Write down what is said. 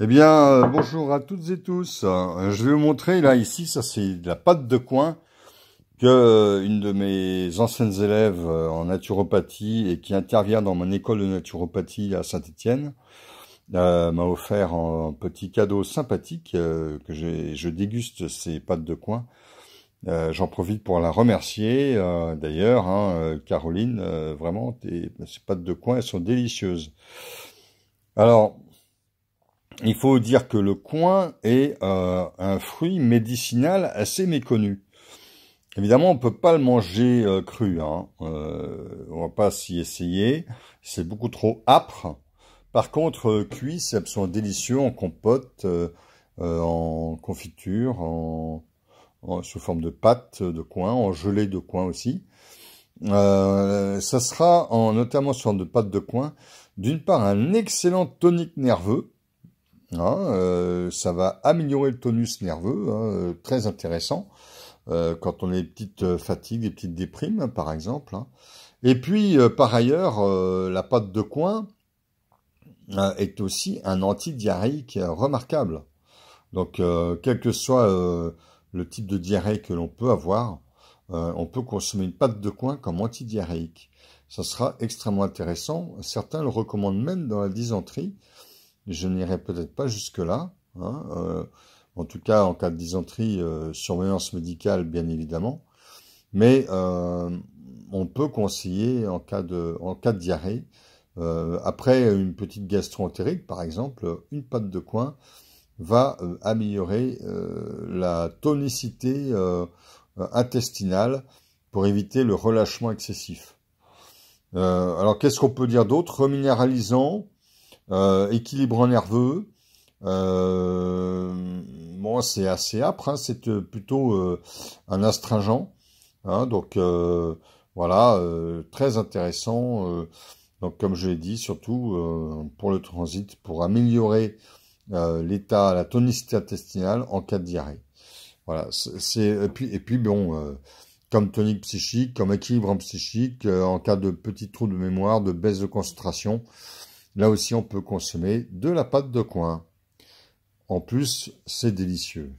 Eh bien, euh, bonjour à toutes et tous. Euh, je vais vous montrer, là, ici, ça c'est de la pâte de coin que euh, une de mes anciennes élèves en naturopathie et qui intervient dans mon école de naturopathie à Saint-Étienne m'a offert un petit cadeau sympathique que je déguste ces pâtes de coin. J'en profite pour la remercier d'ailleurs, hein, Caroline, vraiment, ces pâtes de coin, elles sont délicieuses. Alors, il faut dire que le coin est euh, un fruit médicinal assez méconnu. Évidemment, on ne peut pas le manger euh, cru, hein. euh, on va pas s'y essayer, c'est beaucoup trop âpre. Par contre, euh, cuit, c'est absolument délicieux en compote, en confiture, sous forme de pâte de coin, en gelée de coin aussi. ça sera en, notamment sous forme de pâte de coin, d'une part un excellent tonique nerveux, Hein, euh, ça va améliorer le tonus nerveux, hein, euh, très intéressant, euh, quand on a des petites fatigues, des petites déprimes, hein, par exemple. Et puis, par ailleurs, la pâte de coin est aussi un antidiarrhéique remarquable. Donc, quel que soit le type de diarrhée que l'on peut avoir, on peut consommer une pâte de coin comme antidiarrhéique. Ça sera extrêmement intéressant. Certains le recommandent même dans la dysenterie je n'irai peut-être pas jusque-là. Hein, euh, en tout cas, en cas de dysenterie, euh, surveillance médicale, bien évidemment. Mais euh, on peut conseiller en cas de, en cas de diarrhée, après une petite gastro-entérique par exemple, une pâte de coin va améliorer la tonicité intestinale pour éviter le relâchement excessif. alors qu'est-ce qu'on peut dire d'autre Reminéralisant, euh, équilibre nerveux. Euh, c'est assez âpre, hein. c'est euh, plutôt euh, un astringent. Hein. donc voilà, très intéressant. donc comme je l'ai dit, surtout pour le transit, pour améliorer l'état, la tonicité intestinale en cas de diarrhée. Voilà, c'est et puis et bon comme tonique psychique, comme équilibre psychique, en cas de petits trous de mémoire, de baisse de concentration. Là aussi, on peut consommer de la pâte de coin. En plus, c'est délicieux.